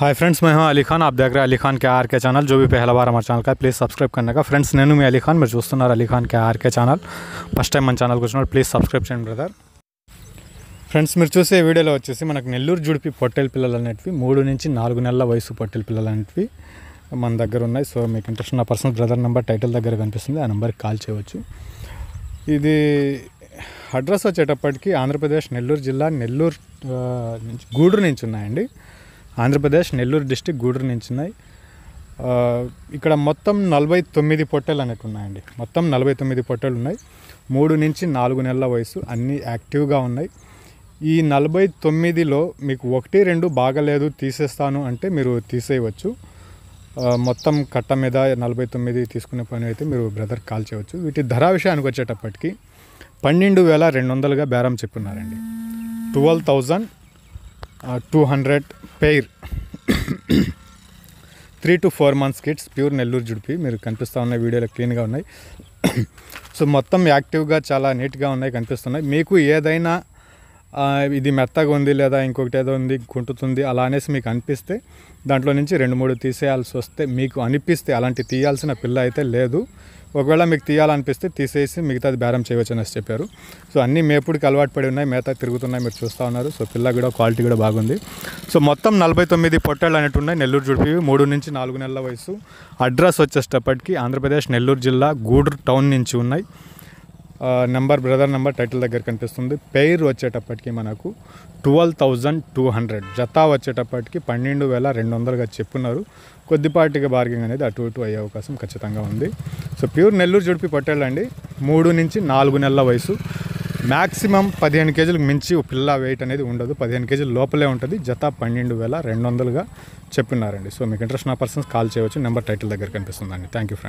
hi friends మేము हूं अली खान आप देख रहे हैं अली खान के आर के चैनल जो ఛానల్ का प्लीज़ सब्सक्राइब करने का ఫ్రెండ్స్ నేను మీ అలీ ఖాన్ మీరు చూస్తున్నారు Ali Khan K RK channel first time మన ఛానల్కి వచ్చినప్పుడు ప్లీజ్ సబ్స్క్రైబ్ చేయండి బ్రదర్ ఫ్రెండ్స్ మీరు చూసే వీడియోలో వచ్చేసి మనకు నెల్లూరు జుడిపి పొట్టెల పిల్లలు అనేటివి మూడు నుంచి నాలుగు నెలల వయసు పొట్టెల పిల్లలు అనేటివి మన దగ్గర ఉన్నాయి సో మీకు ఇంట్రెస్ట్ నా పర్సనల్ బ్రదర్ నెంబర్ టైటిల్ దగ్గర కనిపిస్తుంది ఆ నెంబర్కి కాల్ చేయవచ్చు ఇది అడ్రస్ వచ్చేటప్పటికి ఆంధ్రప్రదేశ్ నెల్లూరు జిల్లా నెల్లూరు నుంచి గూడూరు నుంచి ఉన్నాయండి ఆంధ్రప్రదేశ్ నెల్లూరు డిస్టిక్ గూడూరు నుంచి ఉన్నాయి ఇక్కడ మొత్తం నలభై తొమ్మిది పొట్టెలు అనేవి ఉన్నాయండి మొత్తం నలభై తొమ్మిది పొట్టెలు ఉన్నాయి మూడు నుంచి నాలుగు నెలల వయసు అన్నీ యాక్టివ్గా ఉన్నాయి ఈ నలభై తొమ్మిదిలో మీకు ఒకటి రెండు బాగలేదు తీసేస్తాను అంటే మీరు తీసేయవచ్చు మొత్తం కట్ట మీద నలభై తొమ్మిది తీసుకునే పని అయితే మీరు బ్రదర్ కాల్ చేయవచ్చు వీటి ధర విషయానికి వచ్చేటప్పటికి పన్నెండు వేల రెండు వందలుగా బేరం చెప్పున్నారండి twelve thousand two hundred pair three to four months kids pure Nellore జుడిపి మీరు కనిపిస్తూ ఉన్నాయి వీడియోలో క్లీన్గా ఉన్నాయి సో మొత్తం యాక్టివ్గా చాలా నీట్గా ఉన్నాయి కనిపిస్తున్నాయి మీకు ఏదైనా ఇది మెత్తగా ఉంది లేదా ఇంకొకటి ఏదో ఉంది కుంటుతుంది అలా అనేసి మీకు అనిపిస్తే దాంట్లో నుంచి రెండు మూడు తీసేయాల్సి వస్తే మీకు అనిపిస్తే అలాంటి తీయాల్సిన పిల్ల అయితే లేదు ఒకవేళ మీకు తీయాలనిపిస్తే తీసేసి మిగతాది బేరం చేయవచ్చు అనేసి చెప్పారు సో అన్నీ మేపుడికి అలవాటు పడి ఉన్నాయి మేత తిరుగుతున్నాయి మీరు చూస్తూ ఉన్నారు సో పిల్ల కూడా క్వాలిటీ కూడా బాగుంది సో మొత్తం నలభై తొమ్మిది పొట్టేళ్ళు అనేవి ఉన్నాయి నెల్లూరు జుడిపి మూడు నుంచి నాలుగు నెలల వయసు అడ్రస్ వచ్చేటప్పటికి ఆంధ్రప్రదేశ్ నెల్లూరు జిల్లా గూడూరు టౌన్ నుంచి ఉన్నాయి నెంబర్ బ్రదర్ నెంబర్ టైటిల్ దగ్గర కనిపిస్తుంది పెయిర్ వచ్చేటప్పటికి మనకు ట్వెల్వ్ థౌజండ్ టూ హండ్రెడ్ జతా వచ్చేటప్పటికి పన్నెండు వేల రెండు వందలుగా చెప్పున్నారు కొద్దిపాటిగా బార్గింగ్ అనేది అటు ఇటు అయ్యే అవకాశం ఖచ్చితంగా ఉంది సో ప్యూర్ నెల్లూరు జుడిపి పట్టేళ్ళండి మూడు నుంచి నాలుగు నెలల వయసు మ్యాక్సిమం పదిహేను కేజీలకు మించి పిల్ల వెయిట్ అనేది ఉండదు పదిహేను కేజీల లోపలే ఉంటుంది జత పన్నెండు వేల రెండు వందలుగా చెప్పినారండి సో మీకు ఇంట్రెస్ట్ నా పర్సన్స్ కాల్ చేయవచ్చు నెంబర్ టైటిల్ దగ్గర కనిపిస్తుందండి థ్యాంక్ యూ ఫ్రెండ్